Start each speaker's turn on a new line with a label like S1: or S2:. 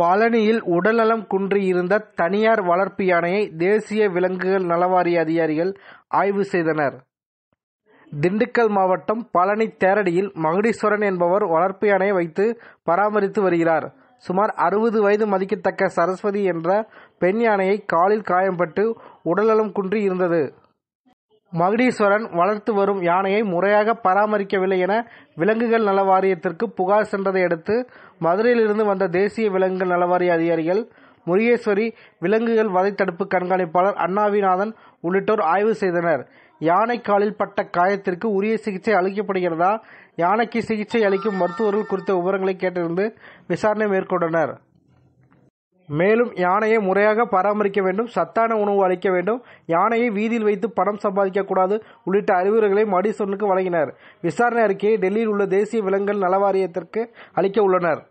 S1: பழனியில் உடல்நலம் குன்றியிருந்த தனியார் வளர்ப்பு யானையை தேசிய விலங்குகள் நலவாரிய அதிகாரிகள் ஆய்வு செய்தனர் திண்டுக்கல் மாவட்டம் பழனி தேரடியில் மகுடீஸ்வரன் என்பவர் வளர்ப்பு யானையை வைத்து பராமரித்து வருகிறார் சுமார் அறுபது வயது மதிக்கத்தக்க சரஸ்வதி என்ற பெண் யானையை காலில் காயம்பட்டு உடல்நலம் குன்றி இருந்தது மகுடீஸ்வரன் வளர்த்து வரும் யானையை முறையாக பராமரிக்கவில்லை என விலங்குகள் நல வாரியத்திற்கு புகார் சென்றதை அடுத்து மதுரையிலிருந்து வந்த தேசிய விலங்குகள் நலவாரிய அதிகாரிகள் முருகேஸ்வரி விலங்குகள் வதை தடுப்பு கண்காணிப்பாளர் அண்ணாவிநாதன் உள்ளிட்டோர் ஆய்வு செய்தனர் யானை காலில் பட்ட காயத்திற்கு உரிய சிகிச்சை அளிக்கப்படுகிறதா யானைக்கு சிகிச்சை அளிக்கும் மருத்துவர்கள் குறித்த விவரங்களை கேட்டறிந்து விசாரணை மேற்கொண்டனர் மேலும் யானையை முறையாக பராமரிக்க வேண்டும் சத்தான உணவு அளிக்க வேண்டும் யானையை வீதியில் வைத்து பணம் சம்பாதிக்கக்கூடாது உள்ளிட்ட அறிவுரைகளை மடிசனுக்கு வழங்கினர் விசாரணை அறிக்கையை டெல்லியில் உள்ள தேசிய விலங்குகள் நல வாரியத்திற்கு அளிக்க உள்ளனர்